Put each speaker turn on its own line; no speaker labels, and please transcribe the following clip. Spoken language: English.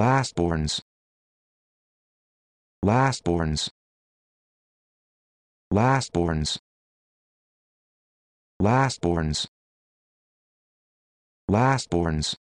Lastborns. Lastborns. Lastborns. Lastborns. Lastborns.